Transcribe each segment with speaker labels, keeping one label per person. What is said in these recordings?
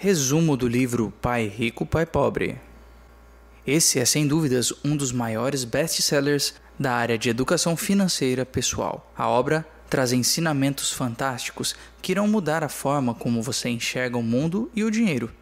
Speaker 1: Resumo do livro Pai Rico, Pai Pobre. Esse é sem dúvidas um dos maiores best-sellers da área de educação financeira pessoal. A obra traz ensinamentos fantásticos que irão mudar a forma como você enxerga o mundo e o dinheiro.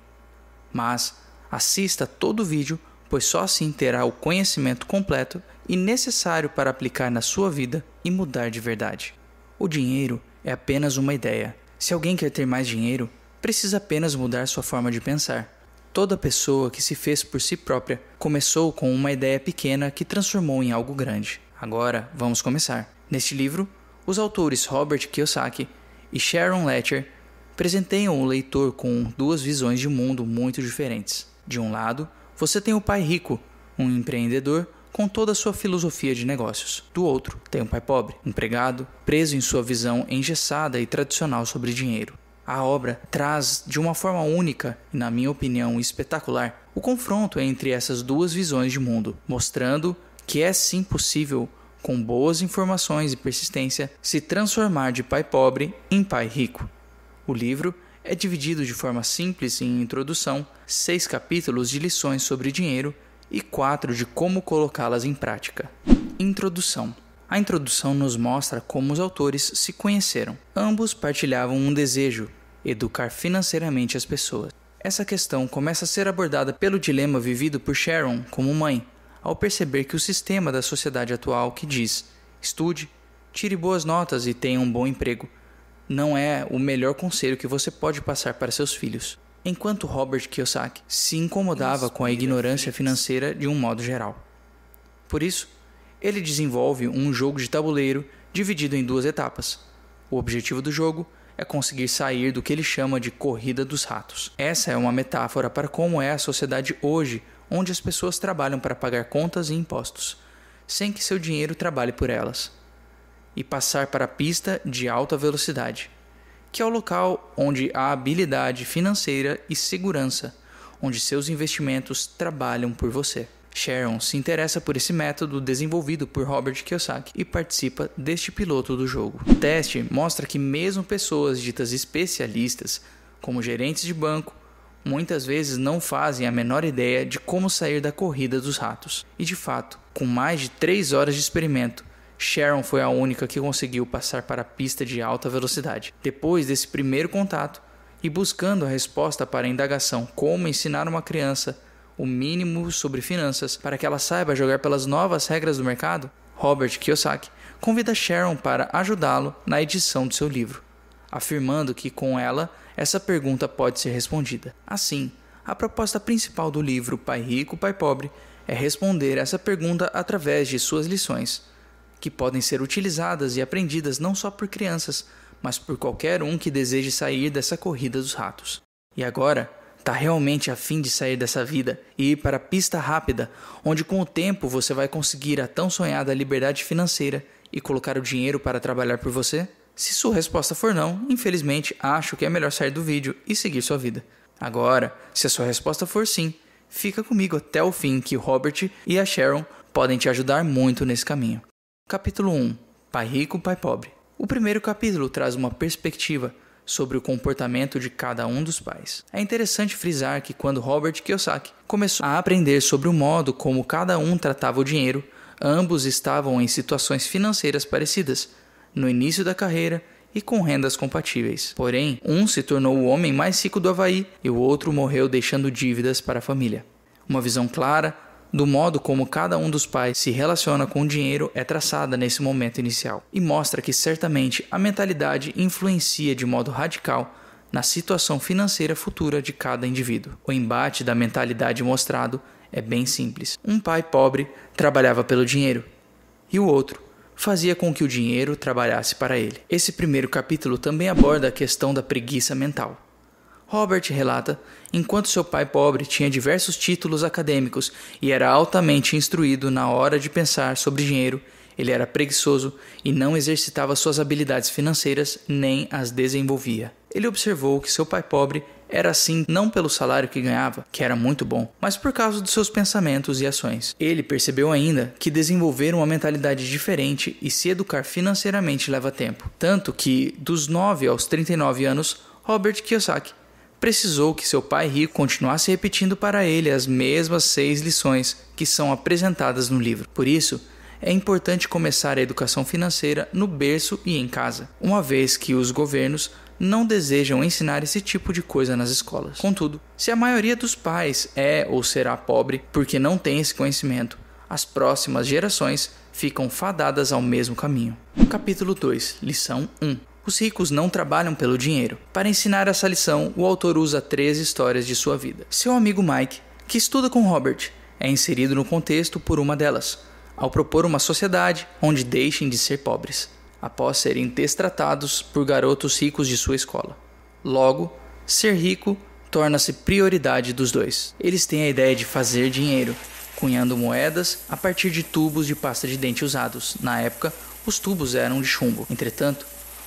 Speaker 1: Mas assista todo o vídeo, pois só assim terá o conhecimento completo e necessário para aplicar na sua vida e mudar de verdade. O dinheiro é apenas uma ideia. Se alguém quer ter mais dinheiro, precisa apenas mudar sua forma de pensar. Toda pessoa que se fez por si própria começou com uma ideia pequena que transformou em algo grande. Agora, vamos começar. Neste livro, os autores Robert Kiyosaki e Sharon Letcher presenteiam o leitor com duas visões de mundo muito diferentes. De um lado, você tem o pai rico, um empreendedor com toda a sua filosofia de negócios. Do outro, tem um pai pobre, empregado, preso em sua visão engessada e tradicional sobre dinheiro a obra traz de uma forma única e, na minha opinião, espetacular o confronto entre essas duas visões de mundo, mostrando que é sim possível, com boas informações e persistência, se transformar de pai pobre em pai rico. O livro é dividido de forma simples em introdução, seis capítulos de lições sobre dinheiro e quatro de como colocá-las em prática. Introdução. A introdução nos mostra como os autores se conheceram. Ambos partilhavam um desejo educar financeiramente as pessoas. Essa questão começa a ser abordada pelo dilema vivido por Sharon como mãe, ao perceber que o sistema da sociedade atual que diz estude, tire boas notas e tenha um bom emprego não é o melhor conselho que você pode passar para seus filhos. Enquanto Robert Kiyosaki se incomodava com a ignorância financeira de um modo geral. Por isso, ele desenvolve um jogo de tabuleiro dividido em duas etapas. O objetivo do jogo é conseguir sair do que ele chama de corrida dos ratos. Essa é uma metáfora para como é a sociedade hoje, onde as pessoas trabalham para pagar contas e impostos, sem que seu dinheiro trabalhe por elas, e passar para a pista de alta velocidade, que é o local onde há habilidade financeira e segurança, onde seus investimentos trabalham por você. Sharon se interessa por esse método desenvolvido por Robert Kiyosaki e participa deste piloto do jogo. O teste mostra que mesmo pessoas ditas especialistas, como gerentes de banco, muitas vezes não fazem a menor ideia de como sair da corrida dos ratos. E de fato, com mais de 3 horas de experimento, Sharon foi a única que conseguiu passar para a pista de alta velocidade. Depois desse primeiro contato e buscando a resposta para a indagação como ensinar uma criança o mínimo sobre finanças para que ela saiba jogar pelas novas regras do mercado, Robert Kiyosaki convida Sharon para ajudá-lo na edição do seu livro, afirmando que com ela essa pergunta pode ser respondida. Assim, a proposta principal do livro Pai Rico, Pai Pobre é responder essa pergunta através de suas lições, que podem ser utilizadas e aprendidas não só por crianças, mas por qualquer um que deseje sair dessa corrida dos ratos. E agora, tá realmente afim de sair dessa vida e ir para a pista rápida, onde com o tempo você vai conseguir a tão sonhada liberdade financeira e colocar o dinheiro para trabalhar por você? Se sua resposta for não, infelizmente acho que é melhor sair do vídeo e seguir sua vida. Agora, se a sua resposta for sim, fica comigo até o fim que Robert e a Sharon podem te ajudar muito nesse caminho. Capítulo 1 Pai Rico, Pai Pobre O primeiro capítulo traz uma perspectiva sobre o comportamento de cada um dos pais. É interessante frisar que quando Robert Kiyosaki começou a aprender sobre o modo como cada um tratava o dinheiro, ambos estavam em situações financeiras parecidas, no início da carreira e com rendas compatíveis. Porém, um se tornou o homem mais rico do Havaí e o outro morreu deixando dívidas para a família. Uma visão clara do modo como cada um dos pais se relaciona com o dinheiro é traçada nesse momento inicial e mostra que certamente a mentalidade influencia de modo radical na situação financeira futura de cada indivíduo. O embate da mentalidade mostrado é bem simples. Um pai pobre trabalhava pelo dinheiro e o outro fazia com que o dinheiro trabalhasse para ele. Esse primeiro capítulo também aborda a questão da preguiça mental. Robert relata, enquanto seu pai pobre tinha diversos títulos acadêmicos e era altamente instruído na hora de pensar sobre dinheiro, ele era preguiçoso e não exercitava suas habilidades financeiras nem as desenvolvia. Ele observou que seu pai pobre era assim não pelo salário que ganhava, que era muito bom, mas por causa dos seus pensamentos e ações. Ele percebeu ainda que desenvolver uma mentalidade diferente e se educar financeiramente leva tempo, tanto que dos 9 aos 39 anos, Robert Kiyosaki precisou que seu pai rico continuasse repetindo para ele as mesmas seis lições que são apresentadas no livro. Por isso, é importante começar a educação financeira no berço e em casa, uma vez que os governos não desejam ensinar esse tipo de coisa nas escolas. Contudo, se a maioria dos pais é ou será pobre porque não tem esse conhecimento, as próximas gerações ficam fadadas ao mesmo caminho. Capítulo 2, lição 1. Os ricos não trabalham pelo dinheiro. Para ensinar essa lição, o autor usa três histórias de sua vida. Seu amigo Mike, que estuda com Robert, é inserido no contexto por uma delas, ao propor uma sociedade onde deixem de ser pobres, após serem destratados por garotos ricos de sua escola. Logo, ser rico torna-se prioridade dos dois. Eles têm a ideia de fazer dinheiro, cunhando moedas a partir de tubos de pasta de dente usados. Na época, os tubos eram de chumbo. Entretanto,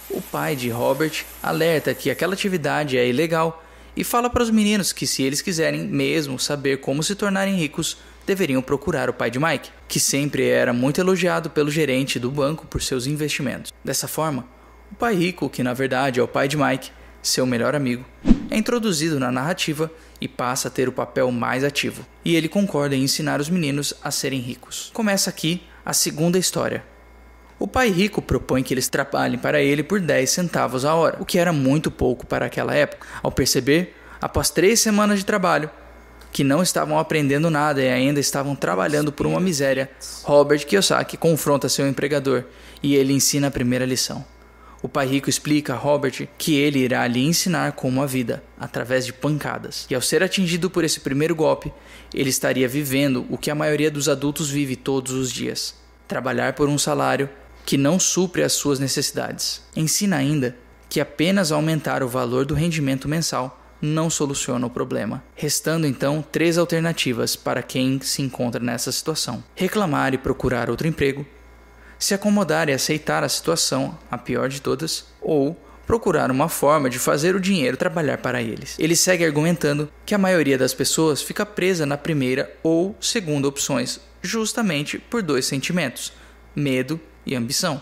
Speaker 1: o pai de Robert alerta que aquela atividade é ilegal e fala para os meninos que, se eles quiserem mesmo saber como se tornarem ricos, deveriam procurar o pai de Mike, que sempre era muito elogiado pelo gerente do banco por seus investimentos. Dessa forma, o pai rico, que na verdade é o pai de Mike, seu melhor amigo, é introduzido na narrativa e passa a ter o papel mais ativo. E ele concorda em ensinar os meninos a serem ricos. Começa aqui a segunda história, o pai rico propõe que eles trabalhem para ele por 10 centavos a hora, o que era muito pouco para aquela época. Ao perceber, após três semanas de trabalho, que não estavam aprendendo nada e ainda estavam trabalhando por uma miséria, Robert Kiyosaki confronta seu empregador e ele ensina a primeira lição. O pai rico explica a Robert que ele irá lhe ensinar como a vida, através de pancadas. E ao ser atingido por esse primeiro golpe, ele estaria vivendo o que a maioria dos adultos vive todos os dias: trabalhar por um salário que não supre as suas necessidades. Ensina ainda que apenas aumentar o valor do rendimento mensal não soluciona o problema, restando então três alternativas para quem se encontra nessa situação: reclamar e procurar outro emprego, se acomodar e aceitar a situação, a pior de todas, ou procurar uma forma de fazer o dinheiro trabalhar para eles. Ele segue argumentando que a maioria das pessoas fica presa na primeira ou segunda opções, justamente por dois sentimentos: medo e ambição.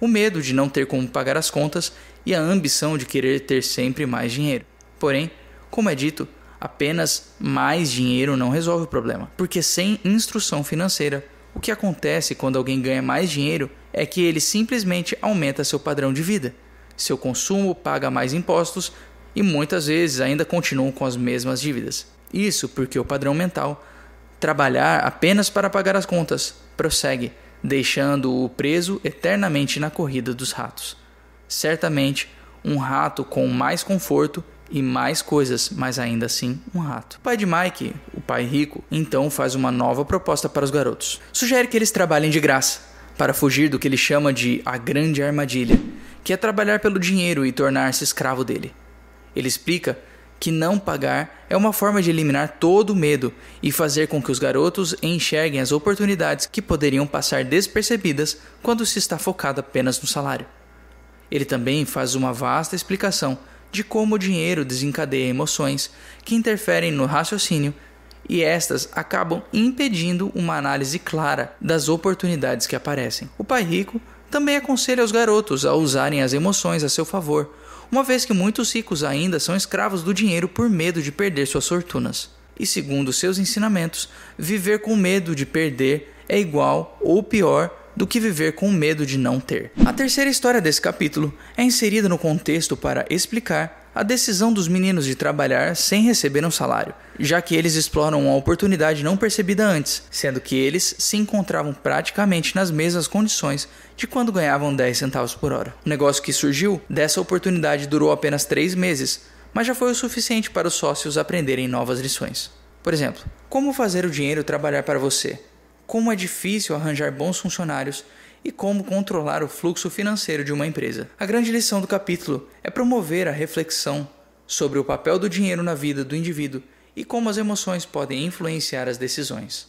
Speaker 1: O medo de não ter como pagar as contas e a ambição de querer ter sempre mais dinheiro. Porém, como é dito, apenas mais dinheiro não resolve o problema, porque sem instrução financeira, o que acontece quando alguém ganha mais dinheiro é que ele simplesmente aumenta seu padrão de vida. Seu consumo paga mais impostos e muitas vezes ainda continuam com as mesmas dívidas. Isso porque o padrão mental trabalhar apenas para pagar as contas prossegue deixando-o preso eternamente na corrida dos ratos. Certamente, um rato com mais conforto e mais coisas, mas ainda assim um rato. O pai de Mike, o pai rico, então faz uma nova proposta para os garotos. Sugere que eles trabalhem de graça, para fugir do que ele chama de a grande armadilha, que é trabalhar pelo dinheiro e tornar-se escravo dele. Ele explica que não pagar é uma forma de eliminar todo o medo e fazer com que os garotos enxerguem as oportunidades que poderiam passar despercebidas quando se está focado apenas no salário. Ele também faz uma vasta explicação de como o dinheiro desencadeia emoções que interferem no raciocínio e estas acabam impedindo uma análise clara das oportunidades que aparecem. O pai rico também aconselha os garotos a usarem as emoções a seu favor uma vez que muitos ricos ainda são escravos do dinheiro por medo de perder suas fortunas. E segundo seus ensinamentos, viver com medo de perder é igual ou pior do que viver com medo de não ter. A terceira história desse capítulo é inserida no contexto para explicar a decisão dos meninos de trabalhar sem receber um salário já que eles exploram uma oportunidade não percebida antes, sendo que eles se encontravam praticamente nas mesmas condições de quando ganhavam 10 centavos por hora. O negócio que surgiu dessa oportunidade durou apenas 3 meses, mas já foi o suficiente para os sócios aprenderem novas lições. Por exemplo, como fazer o dinheiro trabalhar para você, como é difícil arranjar bons funcionários e como controlar o fluxo financeiro de uma empresa. A grande lição do capítulo é promover a reflexão sobre o papel do dinheiro na vida do indivíduo e como as emoções podem influenciar as decisões.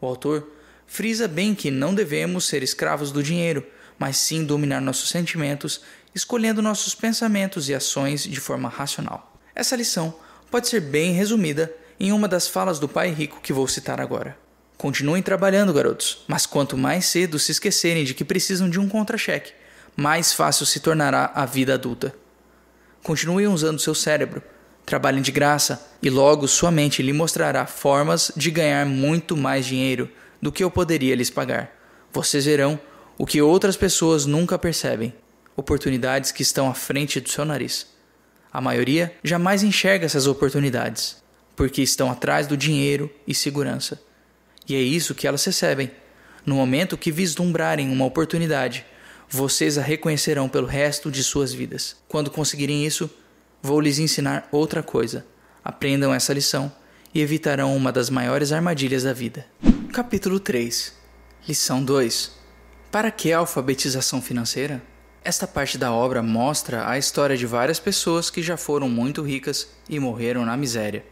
Speaker 1: O autor frisa bem que não devemos ser escravos do dinheiro, mas sim dominar nossos sentimentos, escolhendo nossos pensamentos e ações de forma racional. Essa lição pode ser bem resumida em uma das falas do pai rico que vou citar agora. Continuem trabalhando, garotos, mas quanto mais cedo se esquecerem de que precisam de um contra-cheque, mais fácil se tornará a vida adulta. Continuem usando seu cérebro, Trabalhem de graça e logo sua mente lhe mostrará formas de ganhar muito mais dinheiro do que eu poderia lhes pagar. Vocês verão o que outras pessoas nunca percebem: oportunidades que estão à frente do seu nariz. A maioria jamais enxerga essas oportunidades, porque estão atrás do dinheiro e segurança. E é isso que elas recebem. No momento que vislumbrarem uma oportunidade, vocês a reconhecerão pelo resto de suas vidas. Quando conseguirem isso, Vou lhes ensinar outra coisa. Aprendam essa lição e evitarão uma das maiores armadilhas da vida. Capítulo 3 Lição 2 Para que a alfabetização financeira? Esta parte da obra mostra a história de várias pessoas que já foram muito ricas e morreram na miséria,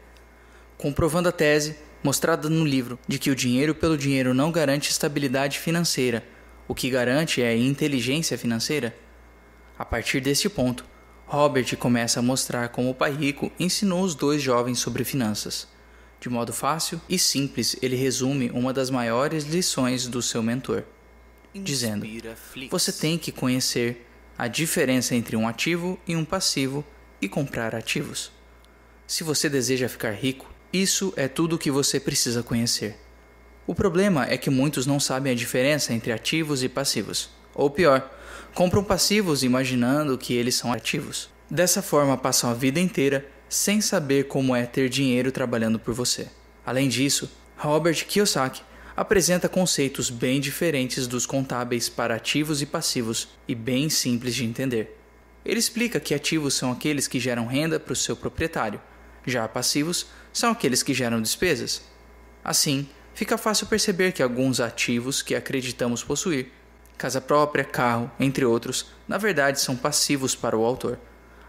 Speaker 1: comprovando a tese mostrada no livro de que o dinheiro pelo dinheiro não garante estabilidade financeira, o que garante é inteligência financeira. A partir deste ponto, Robert começa a mostrar como o pai rico ensinou os dois jovens sobre finanças. De modo fácil e simples, ele resume uma das maiores lições do seu mentor, dizendo: Você tem que conhecer a diferença entre um ativo e um passivo e comprar ativos. Se você deseja ficar rico, isso é tudo o que você precisa conhecer. O problema é que muitos não sabem a diferença entre ativos e passivos. Ou pior, compram passivos imaginando que eles são ativos. Dessa forma, passam a vida inteira sem saber como é ter dinheiro trabalhando por você. Além disso, Robert Kiyosaki apresenta conceitos bem diferentes dos contábeis para ativos e passivos e bem simples de entender. Ele explica que ativos são aqueles que geram renda para o seu proprietário, já passivos são aqueles que geram despesas. Assim, fica fácil perceber que alguns ativos que acreditamos possuir casa própria, carro, entre outros, na verdade são passivos para o autor.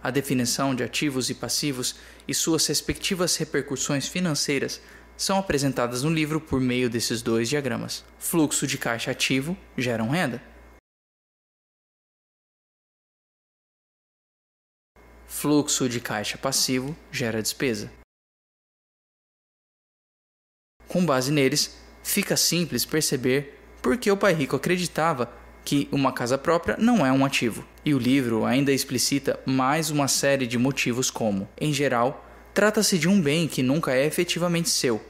Speaker 1: A definição de ativos e passivos e suas respectivas repercussões financeiras são apresentadas no livro por meio desses dois diagramas. Fluxo de caixa ativo gera renda. Fluxo de caixa passivo gera despesa. Com base neles, fica simples perceber porque o pai rico acreditava que uma casa própria não é um ativo. E o livro ainda explicita mais uma série de motivos como, em geral, trata-se de um bem que nunca é efetivamente seu,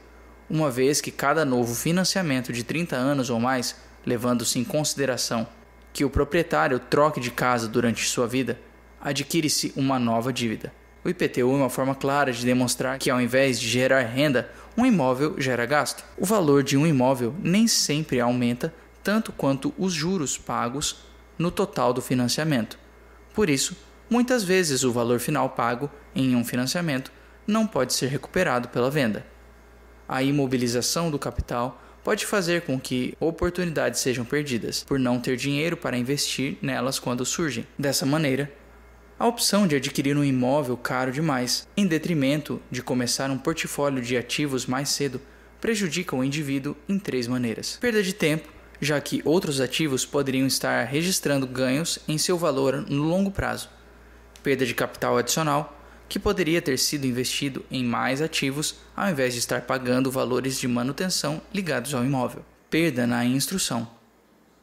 Speaker 1: uma vez que cada novo financiamento de 30 anos ou mais, levando-se em consideração que o proprietário troque de casa durante sua vida, adquire-se uma nova dívida. O IPTU é uma forma clara de demonstrar que, ao invés de gerar renda, um imóvel gera gasto. O valor de um imóvel nem sempre aumenta tanto quanto os juros pagos no total do financiamento. Por isso, muitas vezes o valor final pago em um financiamento não pode ser recuperado pela venda. A imobilização do capital pode fazer com que oportunidades sejam perdidas por não ter dinheiro para investir nelas quando surgem. Dessa maneira, a opção de adquirir um imóvel caro demais, em detrimento de começar um portfólio de ativos mais cedo, prejudica o indivíduo em três maneiras: perda de tempo, já que outros ativos poderiam estar registrando ganhos em seu valor no longo prazo, perda de capital adicional, que poderia ter sido investido em mais ativos ao invés de estar pagando valores de manutenção ligados ao imóvel. Perda na instrução.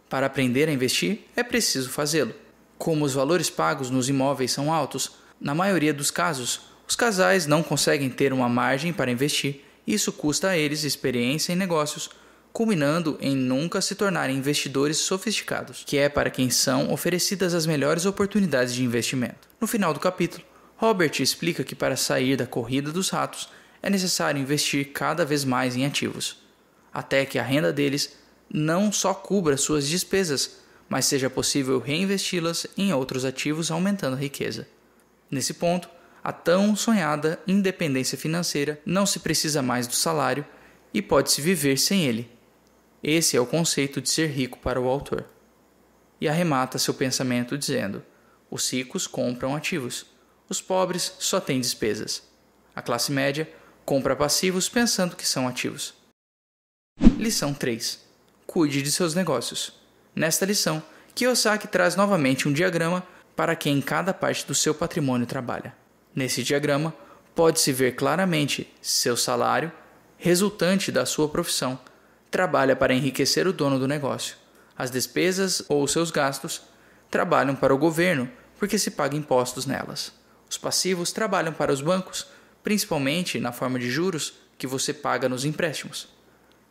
Speaker 1: Para aprender a investir, é preciso fazê-lo. Como os valores pagos nos imóveis são altos, na maioria dos casos, os casais não conseguem ter uma margem para investir e isso custa a eles experiência em negócios, culminando em nunca se tornarem investidores sofisticados, que é para quem são oferecidas as melhores oportunidades de investimento. No final do capítulo, Robert explica que para sair da corrida dos ratos é necessário investir cada vez mais em ativos, até que a renda deles não só cubra suas despesas, mas seja possível reinvesti-las em outros ativos, aumentando a riqueza. Nesse ponto, a tão sonhada independência financeira não se precisa mais do salário e pode-se viver sem ele. Esse é o conceito de ser rico para o autor. E arremata seu pensamento dizendo: os ricos compram ativos, os pobres só têm despesas. A classe média compra passivos pensando que são ativos. Lição 3: Cuide de seus negócios. Nesta lição, Kiyosaki traz novamente um diagrama para quem cada parte do seu patrimônio trabalha. Nesse diagrama, pode-se ver claramente seu salário, resultante da sua profissão, trabalha para enriquecer o dono do negócio. As despesas ou seus gastos trabalham para o governo, porque se paga impostos nelas. Os passivos trabalham para os bancos, principalmente na forma de juros que você paga nos empréstimos.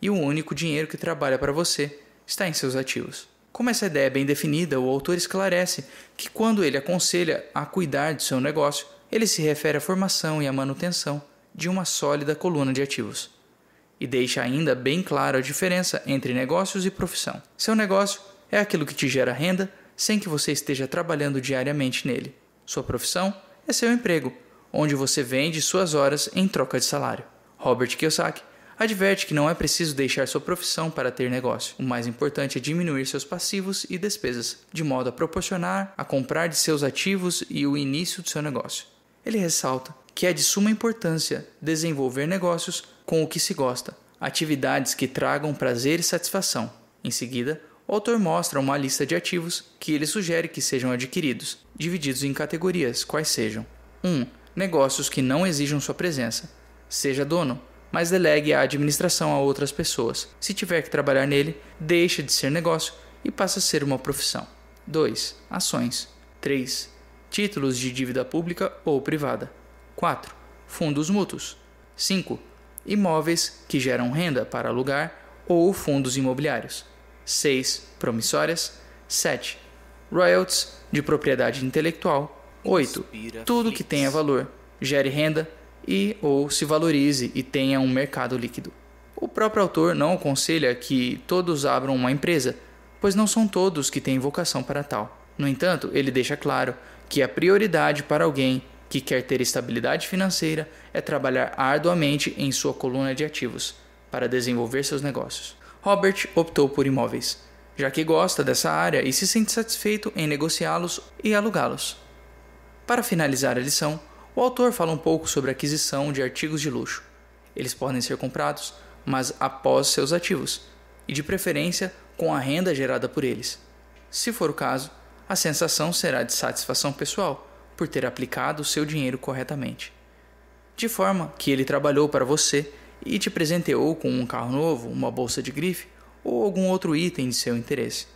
Speaker 1: E o único dinheiro que trabalha para você está em seus ativos. Como essa ideia é bem definida, o autor esclarece que quando ele aconselha a cuidar de seu negócio, ele se refere à formação e à manutenção de uma sólida coluna de ativos. E deixa ainda bem clara a diferença entre negócios e profissão. Seu negócio é aquilo que te gera renda sem que você esteja trabalhando diariamente nele. Sua profissão é seu emprego, onde você vende suas horas em troca de salário. Robert Kiyosaki adverte que não é preciso deixar sua profissão para ter negócio. O mais importante é diminuir seus passivos e despesas, de modo a proporcionar a comprar de seus ativos e o início do seu negócio. Ele ressalta que é de suma importância desenvolver negócios com o que se gosta, atividades que tragam prazer e satisfação. Em seguida, o autor mostra uma lista de ativos que ele sugere que sejam adquiridos, divididos em categorias, quais sejam: 1. Um, negócios que não exijam sua presença. Seja dono, mas delegue a administração a outras pessoas. Se tiver que trabalhar nele, deixa de ser negócio e passa a ser uma profissão. 2. Ações. 3. Títulos de dívida pública ou privada. 4. Fundos mútuos. 5. Imóveis que geram renda para alugar ou fundos imobiliários. 6. Promissórias. 7. Royalties de propriedade intelectual. 8. Tudo que tenha valor, gere renda e ou se valorize e tenha um mercado líquido. O próprio autor não aconselha que todos abram uma empresa, pois não são todos que têm vocação para tal. No entanto, ele deixa claro que a prioridade para alguém que quer ter estabilidade financeira é trabalhar arduamente em sua coluna de ativos para desenvolver seus negócios. Robert optou por imóveis, já que gosta dessa área e se sente satisfeito em negociá-los e alugá-los. Para finalizar a lição, o autor fala um pouco sobre a aquisição de artigos de luxo. Eles podem ser comprados, mas após seus ativos, e de preferência com a renda gerada por eles. Se for o caso, a sensação será de satisfação pessoal por ter aplicado o seu dinheiro corretamente. De forma que ele trabalhou para você e te presenteou com um carro novo, uma bolsa de grife ou algum outro item de seu interesse.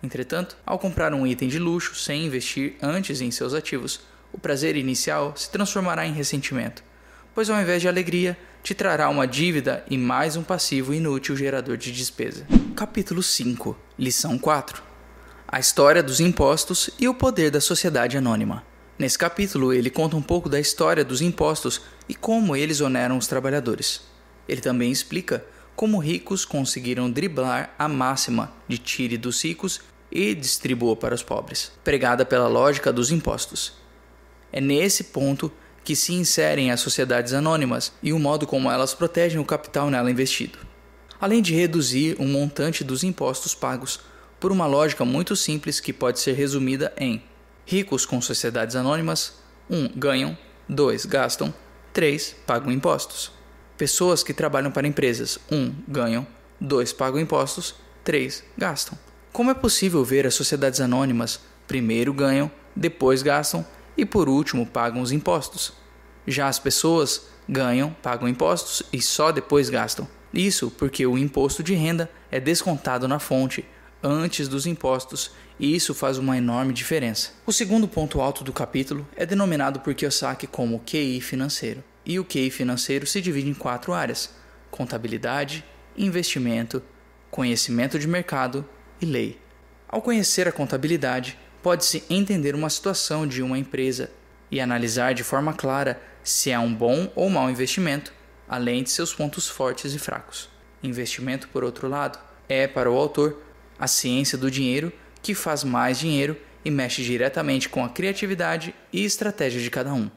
Speaker 1: Entretanto, ao comprar um item de luxo sem investir antes em seus ativos, o prazer inicial se transformará em ressentimento, pois ao invés de alegria, te trará uma dívida e mais um passivo inútil gerador de despesa. Capítulo 5, lição 4. A história dos impostos e o poder da sociedade anônima. Nesse capítulo, ele conta um pouco da história dos impostos e como eles oneram os trabalhadores. Ele também explica como ricos conseguiram driblar a máxima de tire dos ricos e distribua para os pobres, pregada pela lógica dos impostos. É nesse ponto que se inserem as sociedades anônimas e o modo como elas protegem o capital nela investido. Além de reduzir o montante dos impostos pagos por uma lógica muito simples que pode ser resumida em: ricos com sociedades anônimas, 1. Um, ganham, 2. gastam, 3. pagam impostos. Pessoas que trabalham para empresas, 1. Um, ganham, 2. pagam impostos, 3. gastam. Como é possível ver as sociedades anônimas primeiro ganham, depois gastam e, por último, pagam os impostos. Já as pessoas ganham, pagam impostos e só depois gastam. Isso porque o imposto de renda é descontado na fonte antes dos impostos e isso faz uma enorme diferença. O segundo ponto alto do capítulo é denominado por Kiyosaki como QI financeiro. E o QI financeiro se divide em quatro áreas: contabilidade, investimento, conhecimento de mercado e lei. Ao conhecer a contabilidade, pode-se entender uma situação de uma empresa e analisar de forma clara se é um bom ou mau investimento, além de seus pontos fortes e fracos. Investimento, por outro lado, é, para o autor, a ciência do dinheiro que faz mais dinheiro e mexe diretamente com a criatividade e estratégia de cada um.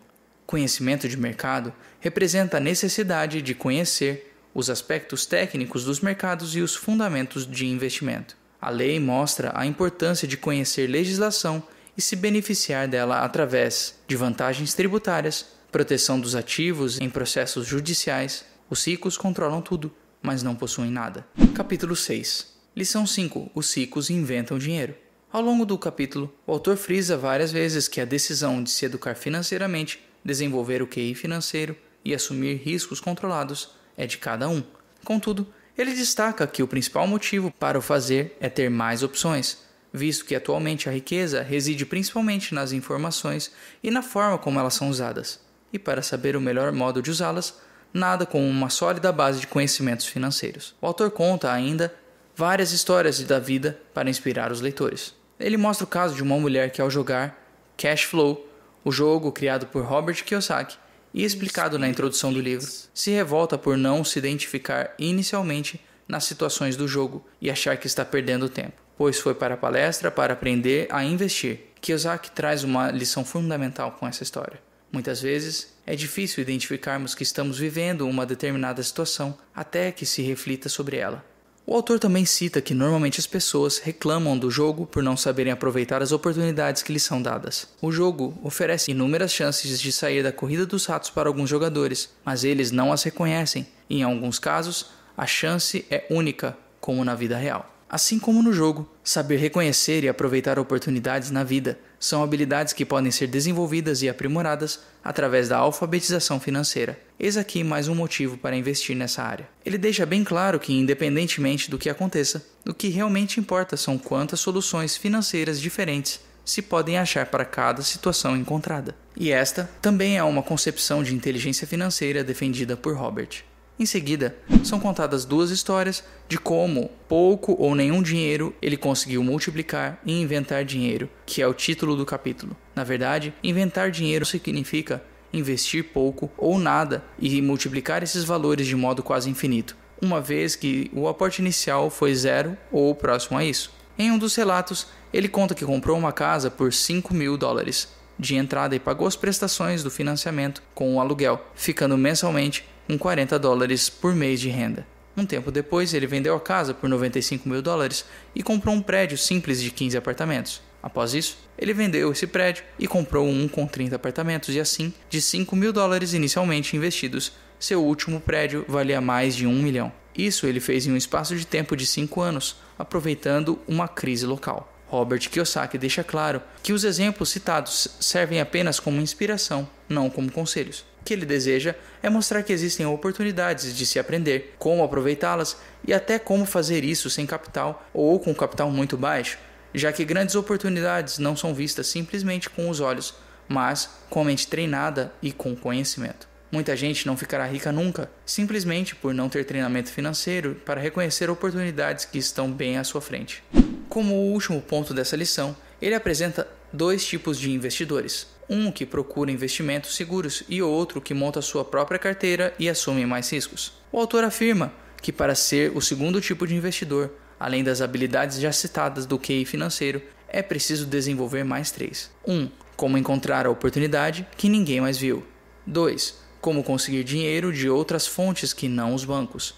Speaker 1: Conhecimento de mercado representa a necessidade de conhecer os aspectos técnicos dos mercados e os fundamentos de investimento. A lei mostra a importância de conhecer legislação e se beneficiar dela através de vantagens tributárias, proteção dos ativos em processos judiciais. Os ricos controlam tudo, mas não possuem nada. Capítulo 6. Lição 5: Os ricos inventam dinheiro. Ao longo do capítulo, o autor frisa várias vezes que a decisão de se educar financeiramente, desenvolver o QI financeiro e assumir riscos controlados é de cada um. Contudo, ele destaca que o principal motivo para o fazer é ter mais opções, visto que atualmente a riqueza reside principalmente nas informações e na forma como elas são usadas. E para saber o melhor modo de usá-las, nada com uma sólida base de conhecimentos financeiros. O autor conta ainda várias histórias da vida para inspirar os leitores. Ele mostra o caso de uma mulher que ao jogar Cash Flow, o jogo criado por Robert Kiyosaki, e explicado na introdução do livro, se revolta por não se identificar inicialmente nas situações do jogo e achar que está perdendo tempo, pois foi para a palestra para aprender a investir. Kiyosaki traz uma lição fundamental com essa história. Muitas vezes é difícil identificarmos que estamos vivendo uma determinada situação até que se reflita sobre ela. O autor também cita que normalmente as pessoas reclamam do jogo por não saberem aproveitar as oportunidades que lhes são dadas. O jogo oferece inúmeras chances de sair da corrida dos ratos para alguns jogadores, mas eles não as reconhecem e, em alguns casos, a chance é única, como na vida real. Assim como no jogo, saber reconhecer e aproveitar oportunidades na vida são habilidades que podem ser desenvolvidas e aprimoradas através da alfabetização financeira. Eis aqui mais um motivo para investir nessa área. Ele deixa bem claro que, independentemente do que aconteça, o que realmente importa são quantas soluções financeiras diferentes se podem achar para cada situação encontrada. E esta também é uma concepção de inteligência financeira defendida por Robert. Em seguida, são contadas duas histórias de como pouco ou nenhum dinheiro ele conseguiu multiplicar e inventar dinheiro, que é o título do capítulo. Na verdade, inventar dinheiro significa investir pouco ou nada e multiplicar esses valores de modo quase infinito, uma vez que o aporte inicial foi zero ou próximo a isso. Em um dos relatos, ele conta que comprou uma casa por 5 mil dólares de entrada e pagou as prestações do financiamento com o aluguel, ficando mensalmente com 40 dólares por mês de renda. Um tempo depois, ele vendeu a casa por 95 mil dólares e comprou um prédio simples de 15 apartamentos. Após isso, ele vendeu esse prédio e comprou um com 30 apartamentos, e assim, de 5 mil dólares inicialmente investidos, seu último prédio valia mais de 1 milhão. Isso ele fez em um espaço de tempo de 5 anos, aproveitando uma crise local. Robert Kiyosaki deixa claro que os exemplos citados servem apenas como inspiração, não como conselhos. O que ele deseja é mostrar que existem oportunidades de se aprender, como aproveitá-las e até como fazer isso sem capital ou com capital muito baixo, já que grandes oportunidades não são vistas simplesmente com os olhos, mas com a mente treinada e com conhecimento. Muita gente não ficará rica nunca, simplesmente por não ter treinamento financeiro para reconhecer oportunidades que estão bem à sua frente. Como o último ponto dessa lição, ele apresenta dois tipos de investidores: um que procura investimentos seguros e outro que monta sua própria carteira e assume mais riscos. O autor afirma que, para ser o segundo tipo de investidor, além das habilidades já citadas do QI financeiro, é preciso desenvolver mais três: 1. Um, como encontrar a oportunidade que ninguém mais viu. 2. Como conseguir dinheiro de outras fontes que não os bancos.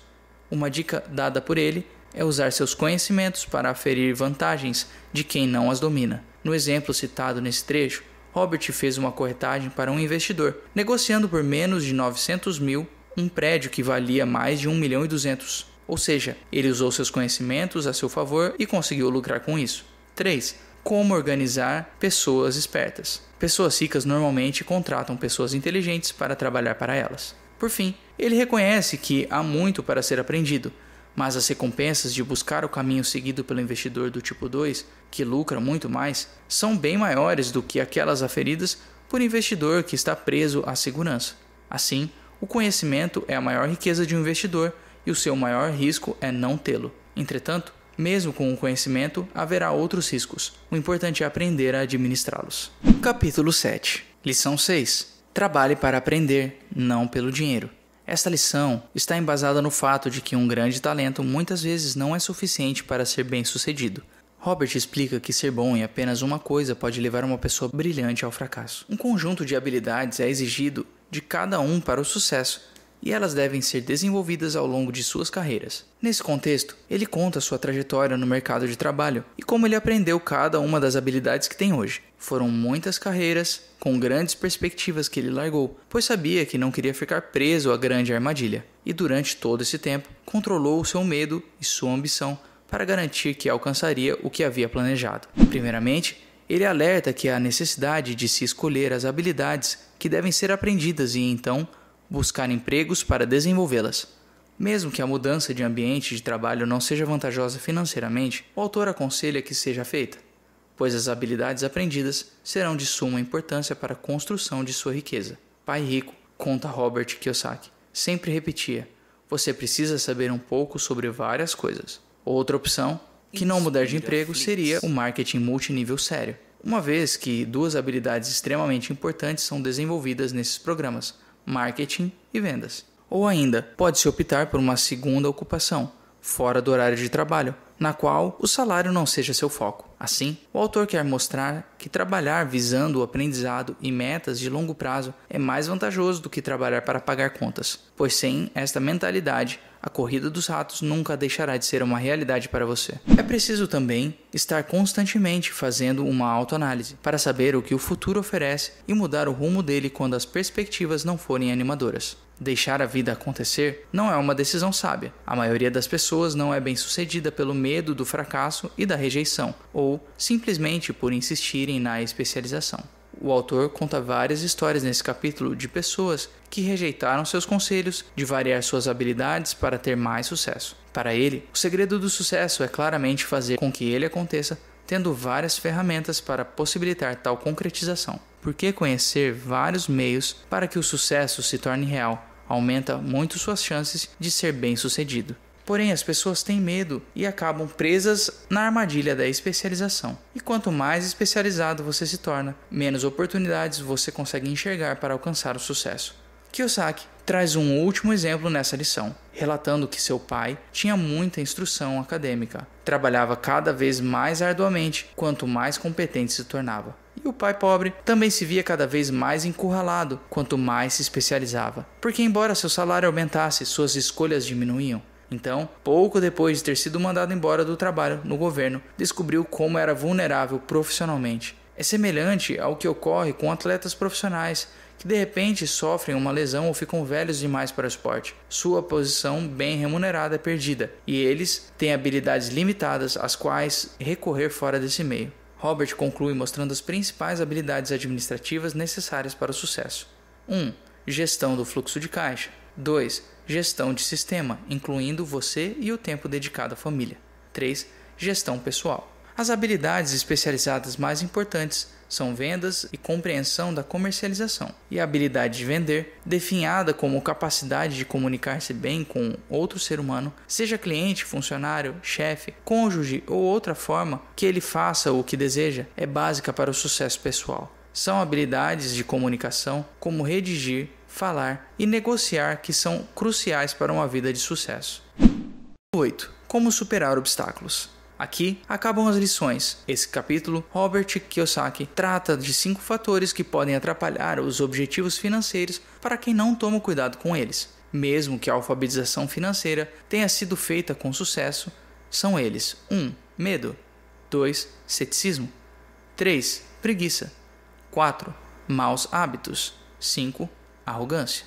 Speaker 1: Uma dica dada por ele é usar seus conhecimentos para aferir vantagens de quem não as domina. No exemplo citado nesse trecho, Robert fez uma corretagem para um investidor, negociando por menos de 900 mil um prédio que valia mais de 1 milhão e 200. Ou seja, ele usou seus conhecimentos a seu favor e conseguiu lucrar com isso. 3. Como organizar pessoas espertas. Pessoas ricas normalmente contratam pessoas inteligentes para trabalhar para elas. Por fim, ele reconhece que há muito para ser aprendido, mas as recompensas de buscar o caminho seguido pelo investidor do tipo 2, que lucra muito mais, são bem maiores do que aquelas aferidas por investidor que está preso à segurança. Assim, o conhecimento é a maior riqueza de um investidor e o seu maior risco é não tê-lo. Entretanto, mesmo com o conhecimento, haverá outros riscos. O importante é aprender a administrá-los. Capítulo 7 Lição 6 Trabalhe para aprender, não pelo dinheiro. Esta lição está embasada no fato de que um grande talento muitas vezes não é suficiente para ser bem sucedido. Robert explica que ser bom em apenas uma coisa pode levar uma pessoa brilhante ao fracasso. Um conjunto de habilidades é exigido de cada um para o sucesso, e elas devem ser desenvolvidas ao longo de suas carreiras. Nesse contexto, ele conta sua trajetória no mercado de trabalho e como ele aprendeu cada uma das habilidades que tem hoje. Foram muitas carreiras, com grandes perspectivas que ele largou, pois sabia que não queria ficar preso à grande armadilha, e durante todo esse tempo controlou o seu medo e sua ambição para garantir que alcançaria o que havia planejado. Primeiramente, ele alerta que há necessidade de se escolher as habilidades que devem ser aprendidas e então buscar empregos para desenvolvê-las. Mesmo que a mudança de ambiente de trabalho não seja vantajosa financeiramente, o autor aconselha que seja feita, pois as habilidades aprendidas serão de suma importância para a construção de sua riqueza. Pai rico, conta Robert Kiyosaki, sempre repetia: você precisa saber um pouco sobre várias coisas. Outra opção, que não mudar de emprego, seria o marketing multinível sério, uma vez que duas habilidades extremamente importantes são desenvolvidas nesses programas, marketing e vendas. Ou ainda, pode-se optar por uma segunda ocupação, fora do horário de trabalho, na qual o salário não seja seu foco. Assim, o autor quer mostrar que trabalhar visando o aprendizado e metas de longo prazo é mais vantajoso do que trabalhar para pagar contas, pois sem esta mentalidade, a corrida dos ratos nunca deixará de ser uma realidade para você. É preciso também estar constantemente fazendo uma autoanálise para saber o que o futuro oferece e mudar o rumo dele quando as perspectivas não forem animadoras. Deixar a vida acontecer não é uma decisão sábia. A maioria das pessoas não é bem sucedida pelo medo do fracasso e da rejeição, ou simplesmente por insistirem na especialização. O autor conta várias histórias nesse capítulo de pessoas que rejeitaram seus conselhos de variar suas habilidades para ter mais sucesso. Para ele, o segredo do sucesso é claramente fazer com que ele aconteça, tendo várias ferramentas para possibilitar tal concretização. Porque conhecer vários meios para que o sucesso se torne real aumenta muito suas chances de ser bem-sucedido. Porém, as pessoas têm medo e acabam presas na armadilha da especialização. E quanto mais especializado você se torna, menos oportunidades você consegue enxergar para alcançar o sucesso. Kiyosaki traz um último exemplo nessa lição, relatando que seu pai tinha muita instrução acadêmica, trabalhava cada vez mais arduamente quanto mais competente se tornava. E o pai pobre também se via cada vez mais encurralado quanto mais se especializava, porque, embora seu salário aumentasse, suas escolhas diminuíam. Então, pouco depois de ter sido mandado embora do trabalho no governo, descobriu como era vulnerável profissionalmente. É semelhante ao que ocorre com atletas profissionais que de repente sofrem uma lesão ou ficam velhos demais para o esporte. Sua posição bem remunerada é perdida e eles têm habilidades limitadas às quais recorrer fora desse meio. Robert conclui mostrando as principais habilidades administrativas necessárias para o sucesso. 1. Um, gestão do fluxo de caixa. 2. Gestão de sistema, incluindo você e o tempo dedicado à família. 3. Gestão pessoal. As habilidades especializadas mais importantes são vendas e compreensão da comercialização, e a habilidade de vender, definhada como capacidade de comunicar-se bem com outro ser humano, seja cliente, funcionário, chefe, cônjuge ou outra forma que ele faça o que deseja, é básica para o sucesso pessoal. São habilidades de comunicação como redigir, falar e negociar que são cruciais para uma vida de sucesso. 8. Como superar obstáculos. Aqui acabam as lições. Esse capítulo, Robert Kiyosaki trata de cinco fatores que podem atrapalhar os objetivos financeiros para quem não toma cuidado com eles. Mesmo que a alfabetização financeira tenha sido feita com sucesso, são eles: 1. Um, medo, 2. Ceticismo, 3. Preguiça, 4. Maus hábitos, 5 arrogância.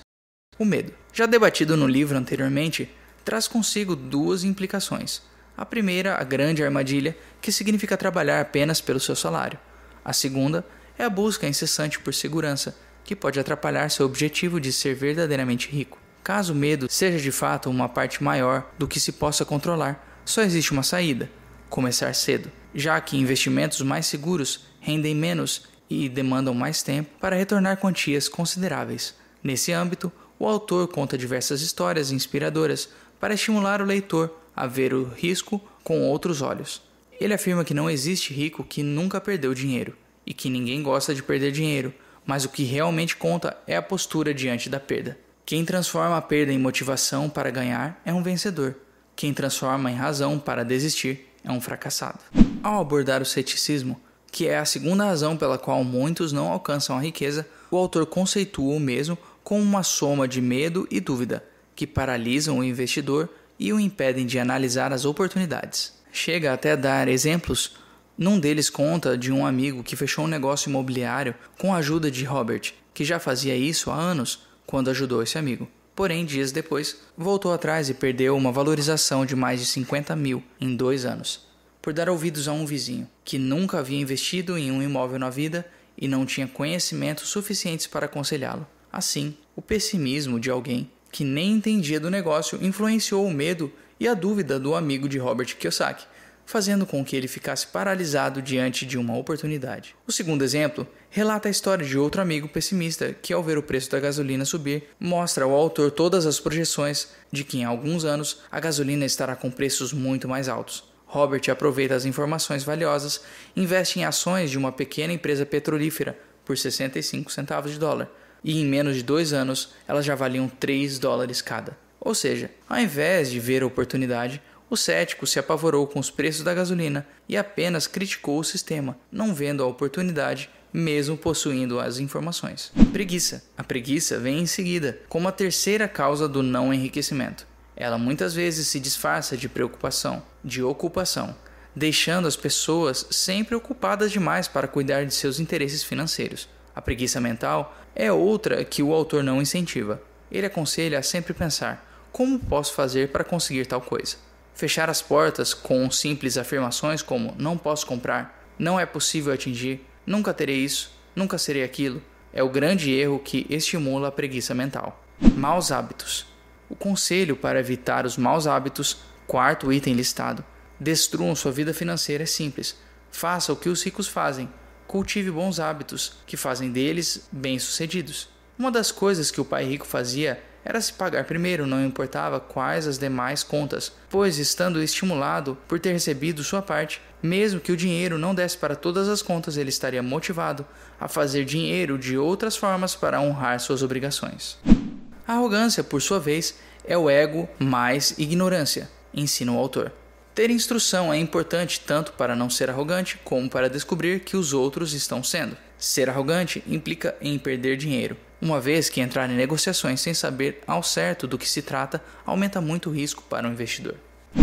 Speaker 1: O medo, já debatido no livro anteriormente, traz consigo duas implicações. A primeira, a grande armadilha, que significa trabalhar apenas pelo seu salário. A segunda é a busca incessante por segurança, que pode atrapalhar seu objetivo de ser verdadeiramente rico. Caso o medo seja de fato uma parte maior do que se possa controlar, só existe uma saída: começar cedo, já que investimentos mais seguros rendem menos e demandam mais tempo para retornar quantias consideráveis. Nesse âmbito, o autor conta diversas histórias inspiradoras para estimular o leitor a ver o risco com outros olhos. Ele afirma que não existe rico que nunca perdeu dinheiro e que ninguém gosta de perder dinheiro, mas o que realmente conta é a postura diante da perda. Quem transforma a perda em motivação para ganhar é um vencedor. Quem transforma em razão para desistir é um fracassado. Ao abordar o ceticismo, que é a segunda razão pela qual muitos não alcançam a riqueza, o autor conceitua o mesmo com uma soma de medo e dúvida que paralisam o investidor e o impedem de analisar as oportunidades. Chega até a dar exemplos. Num deles conta de um amigo que fechou um negócio imobiliário com a ajuda de Robert, que já fazia isso há anos quando ajudou esse amigo. Porém, dias depois, voltou atrás e perdeu uma valorização de mais de 50 mil em dois anos, por dar ouvidos a um vizinho que nunca havia investido em um imóvel na vida e não tinha conhecimentos suficientes para aconselhá-lo. Assim, o pessimismo de alguém que nem entendia do negócio influenciou o medo e a dúvida do amigo de Robert Kiyosaki, fazendo com que ele ficasse paralisado diante de uma oportunidade. O segundo exemplo relata a história de outro amigo pessimista que, ao ver o preço da gasolina subir, mostra ao autor todas as projeções de que em alguns anos a gasolina estará com preços muito mais altos. Robert aproveita as informações valiosas, investe em ações de uma pequena empresa petrolífera por 65 centavos de dólar e em menos de dois anos elas já valiam 3 dólares cada. Ou seja, ao invés de ver a oportunidade, o cético se apavorou com os preços da gasolina e apenas criticou o sistema, não vendo a oportunidade mesmo possuindo as informações. Preguiça. A preguiça vem em seguida como a terceira causa do não enriquecimento. Ela muitas vezes se disfarça de preocupação, de ocupação, deixando as pessoas sempre ocupadas demais para cuidar de seus interesses financeiros. A preguiça mental é outra que o autor não incentiva. Ele aconselha a sempre pensar: como posso fazer para conseguir tal coisa? Fechar as portas com simples afirmações como não posso comprar, não é possível atingir, nunca terei isso, nunca serei aquilo, é o grande erro que estimula a preguiça mental. Maus hábitos. O conselho para evitar os maus hábitos, quarto item listado, destruam sua vida financeira é simples. Faça o que os ricos fazem, cultive bons hábitos que fazem deles bem-sucedidos. Uma das coisas que o pai rico fazia era se pagar primeiro, não importava quais as demais contas, pois estando estimulado por ter recebido sua parte, mesmo que o dinheiro não desse para todas as contas, ele estaria motivado a fazer dinheiro de outras formas para honrar suas obrigações. A arrogância, por sua vez, é o ego mais ignorância, ensina o autor. Ter instrução é importante tanto para não ser arrogante como para descobrir que os outros estão sendo. Ser arrogante implica em perder dinheiro, uma vez que entrar em negociações sem saber ao certo do que se trata aumenta muito o risco para o investidor.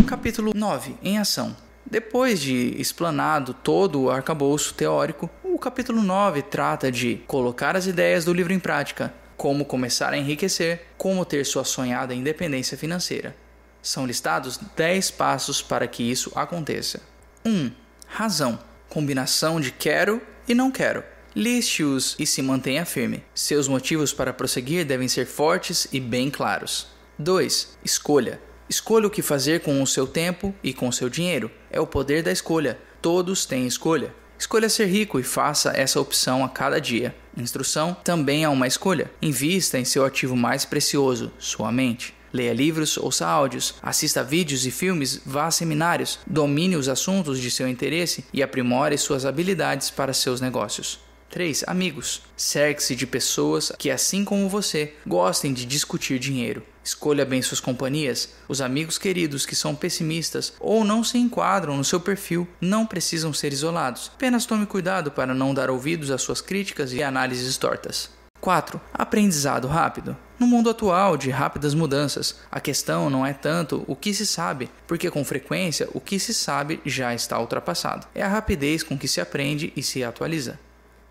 Speaker 1: Capítulo 9 Em Ação Depois de explanado todo o arcabouço teórico, o capítulo 9 trata de colocar as ideias do livro em prática, como começar a enriquecer, como ter sua sonhada independência financeira são listados 10 passos para que isso aconteça. 1. Um, razão. Combinação de quero e não quero. Liste-os e se mantenha firme. Seus motivos para prosseguir devem ser fortes e bem claros. 2. Escolha. Escolha o que fazer com o seu tempo e com o seu dinheiro. É o poder da escolha. Todos têm escolha. Escolha ser rico e faça essa opção a cada dia. Instrução também é uma escolha. Invista em seu ativo mais precioso, sua mente leia livros, ouça áudios, assista vídeos e filmes, vá a seminários, domine os assuntos de seu interesse e aprimore suas habilidades para seus negócios. 3. Amigos. Cerque-se de pessoas que, assim como você, gostem de discutir dinheiro. Escolha bem suas companhias. Os amigos queridos que são pessimistas ou não se enquadram no seu perfil não precisam ser isolados. Apenas tome cuidado para não dar ouvidos às suas críticas e análises tortas. 4. Aprendizado rápido. No mundo atual de rápidas mudanças, a questão não é tanto o que se sabe, porque com frequência o que se sabe já está ultrapassado. É a rapidez com que se aprende e se atualiza.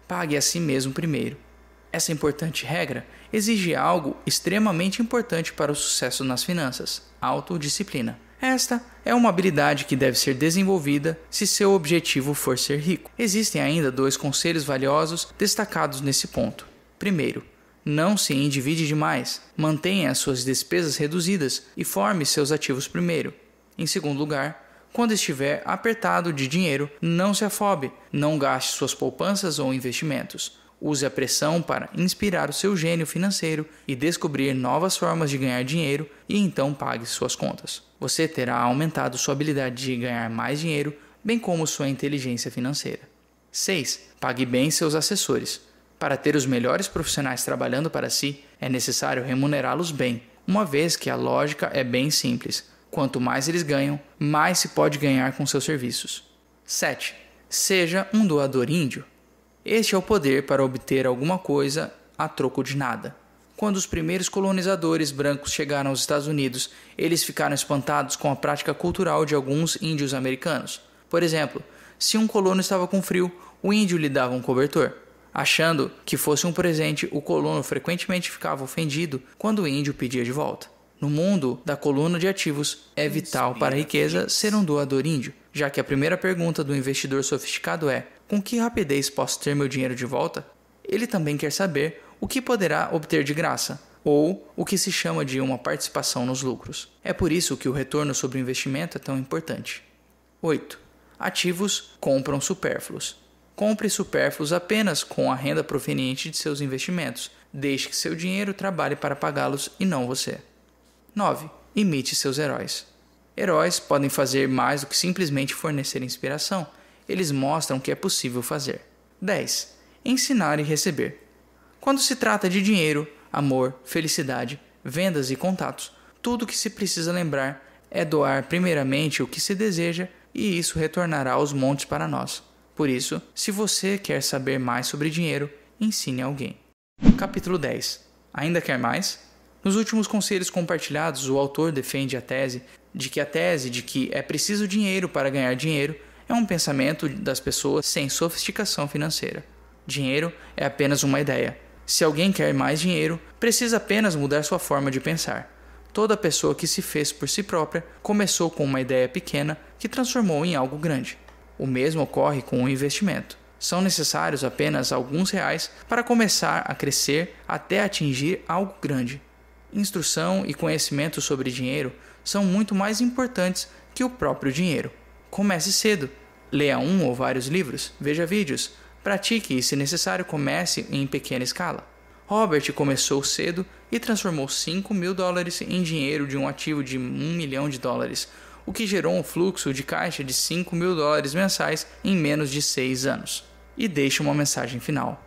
Speaker 1: Pague a si mesmo primeiro. Essa importante regra exige algo extremamente importante para o sucesso nas finanças: autodisciplina. Esta é uma habilidade que deve ser desenvolvida se seu objetivo for ser rico. Existem ainda dois conselhos valiosos destacados nesse ponto. Primeiro, não se endivide demais. Mantenha as suas despesas reduzidas e forme seus ativos primeiro. Em segundo lugar, quando estiver apertado de dinheiro, não se afobe, não gaste suas poupanças ou investimentos. Use a pressão para inspirar o seu gênio financeiro e descobrir novas formas de ganhar dinheiro e então pague suas contas. Você terá aumentado sua habilidade de ganhar mais dinheiro, bem como sua inteligência financeira. 6. Pague bem seus assessores. Para ter os melhores profissionais trabalhando para si, é necessário remunerá-los bem, uma vez que a lógica é bem simples: quanto mais eles ganham, mais se pode ganhar com seus serviços. 7. Seja um doador índio. Este é o poder para obter alguma coisa a troco de nada. Quando os primeiros colonizadores brancos chegaram aos Estados Unidos, eles ficaram espantados com a prática cultural de alguns índios americanos. Por exemplo, se um colono estava com frio, o índio lhe dava um cobertor. Achando que fosse um presente, o colono frequentemente ficava ofendido quando o índio pedia de volta. No mundo da coluna de ativos, é vital para a é riqueza ser um doador índio, já que a primeira pergunta do investidor sofisticado é: com que rapidez posso ter meu dinheiro de volta? Ele também quer saber o que poderá obter de graça, ou o que se chama de uma participação nos lucros. É por isso que o retorno sobre o investimento é tão importante. 8. Ativos compram supérfluos. Compre supérfluos apenas com a renda proveniente de seus investimentos. Deixe que seu dinheiro trabalhe para pagá-los e não você. 9. Imite seus heróis. Heróis podem fazer mais do que simplesmente fornecer inspiração. Eles mostram que é possível fazer. 10. Ensinar e receber. Quando se trata de dinheiro, amor, felicidade, vendas e contatos, tudo o que se precisa lembrar é doar primeiramente o que se deseja e isso retornará aos montes para nós. Por isso, se você quer saber mais sobre dinheiro, ensine alguém. Capítulo 10. Ainda quer mais? Nos últimos conselhos compartilhados, o autor defende a tese de que a tese de que é preciso dinheiro para ganhar dinheiro é um pensamento das pessoas sem sofisticação financeira. Dinheiro é apenas uma ideia. Se alguém quer mais dinheiro, precisa apenas mudar sua forma de pensar. Toda pessoa que se fez por si própria começou com uma ideia pequena que transformou em algo grande. O mesmo ocorre com o investimento. São necessários apenas alguns reais para começar a crescer até atingir algo grande. Instrução e conhecimento sobre dinheiro são muito mais importantes que o próprio dinheiro. Comece cedo. Leia um ou vários livros, veja vídeos, pratique e, se necessário, comece em pequena escala. Robert começou cedo e transformou 5 mil dólares em dinheiro de um ativo de 1 milhão de dólares, o que gerou um fluxo de caixa de 5 mil dólares mensais em menos de 6 anos. E deixa uma mensagem final.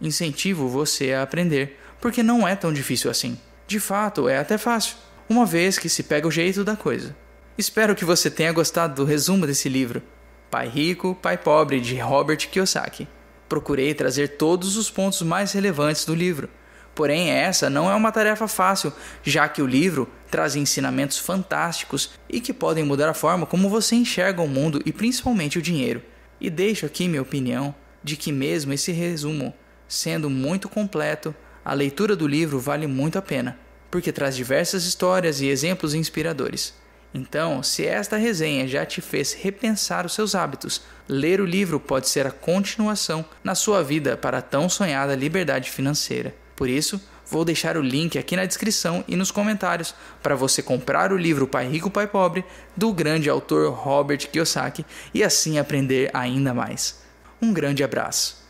Speaker 1: Incentivo você a aprender, porque não é tão difícil assim. De fato, é até fácil, uma vez que se pega o jeito da coisa. Espero que você tenha gostado do resumo desse livro, Pai Rico, Pai Pobre, de Robert Kiyosaki. Procurei trazer todos os pontos mais relevantes do livro Porém, essa não é uma tarefa fácil, já que o livro traz ensinamentos fantásticos e que podem mudar a forma como você enxerga o mundo e principalmente o dinheiro. E deixo aqui minha opinião de que, mesmo esse resumo sendo muito completo, a leitura do livro vale muito a pena, porque traz diversas histórias e exemplos inspiradores. Então, se esta resenha já te fez repensar os seus hábitos, ler o livro pode ser a continuação na sua vida para a tão sonhada liberdade financeira. Por isso, vou deixar o link aqui na descrição e nos comentários para você comprar o livro Pai Rico, Pai Pobre do grande autor Robert Kiyosaki e assim aprender ainda mais. Um grande abraço.